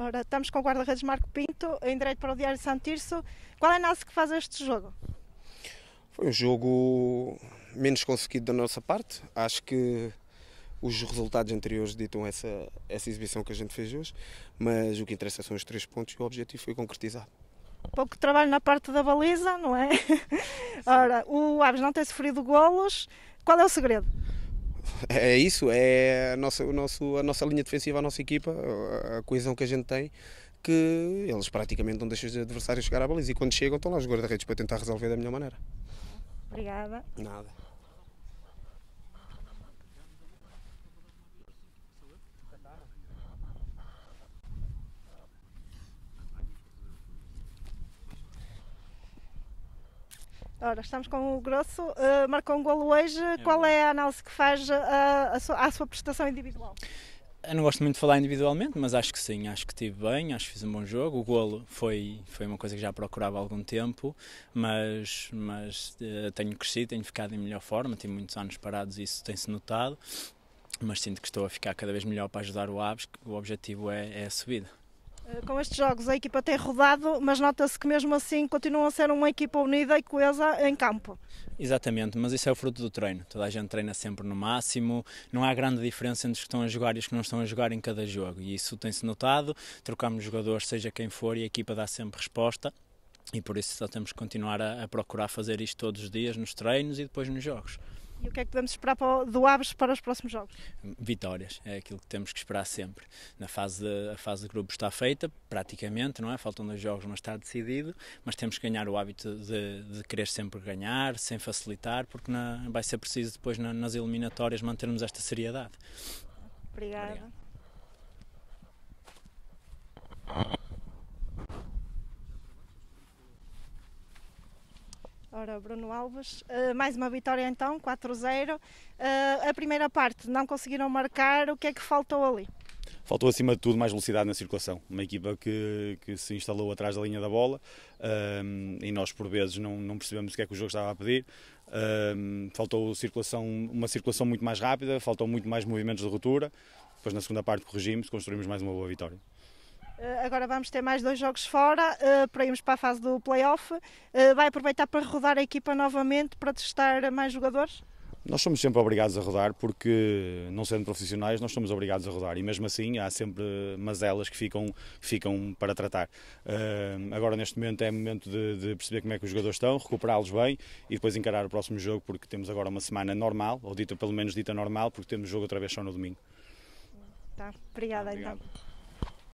Ora, estamos com o guarda-redes Marco Pinto, em direito para o Diário de Santirso. Qual é a análise que faz este jogo? Foi um jogo menos conseguido da nossa parte. Acho que os resultados anteriores ditam essa, essa exibição que a gente fez hoje, mas o que interessa são os três pontos e o objetivo foi concretizado. Pouco trabalho na parte da baliza, não é? Sim. Ora, o Aves não tem sofrido golos. Qual é o segredo? É, é isso, é a nossa, o nosso, a nossa linha defensiva, a nossa equipa, a coesão que a gente tem, que eles praticamente não deixam os adversários chegar à baliza e quando chegam estão lá os guarda-redes para tentar resolver da melhor maneira. Obrigada. Nada. Ora, estamos com o Grosso, uh, eh, marcou um golo hoje. É Qual é a análise que faz eh, à sua, sua prestação individual? Eu não gosto muito de falar individualmente, mas acho que sim, acho que estive bem, acho que fiz um bom jogo. O golo foi, foi uma coisa que já procurava há algum tempo, mas, mas uh, tenho crescido, tenho ficado em melhor forma, tive muitos anos parados e isso tem-se notado, mas sinto que estou a ficar cada vez melhor para ajudar o Aves, que o objetivo é, é a subida. Eh, com estes jogos a equipa tem rodado, mas nota-se que mesmo assim continuam a ser uma equipa unida e coesa em campo. Exatamente, mas isso é o fruto do treino. Toda a gente treina sempre no máximo, não há grande diferença entre os que estão a jogar e os que não estão a jogar em cada jogo. E isso tem-se notado, trocamos jogadores, seja quem for, e a equipa dá sempre resposta. E por isso só temos que continuar a, a procurar fazer isto todos os dias nos treinos e depois nos jogos. E o que é que podemos esperar do Aves para os próximos jogos? Vitórias, é aquilo que temos que esperar sempre. Na fase de, a fase de grupo está feita, praticamente, não é? Faltam dois jogos, mas está decidido, mas temos que ganhar o hábito de, de querer sempre ganhar, sem facilitar, porque na, vai ser preciso depois na, nas eliminatórias mantermos esta seriedade. Obrigada. Obrigado. Ora, Bruno Alves, uh, mais uma vitória então, 4-0. Uh, eh, a primeira parte, não conseguiram marcar, o que é que faltou ali? Faltou acima de tudo mais velocidade na circulação. Uma equipa que, que se instalou atrás da linha da bola um, eh, e nós por vezes não, não percebemos o que é que o jogo estava a pedir. Um, faltou circulação, uma circulação muito mais rápida, faltou muito mais movimentos de ruptura. Depois na segunda parte corrigimos, construímos mais uma boa vitória. Eh, agora vamos ter mais dois jogos fora eh, para irmos para a fase do playoff. Eh, vai aproveitar para rodar a equipa novamente para testar mais jogadores? Nós somos sempre obrigados a rodar porque, não sendo profissionais, nós somos obrigados a rodar e mesmo assim há sempre mazelas que ficam, ficam para tratar. Uh, agora, neste momento, é momento de, de, perceber como é que os jogadores estão, recuperá-los bem e depois encarar o próximo jogo porque temos agora uma semana normal, ou dita, pelo menos dita normal, porque temos jogo outra vez só no domingo. Tá, obrigada ah, então.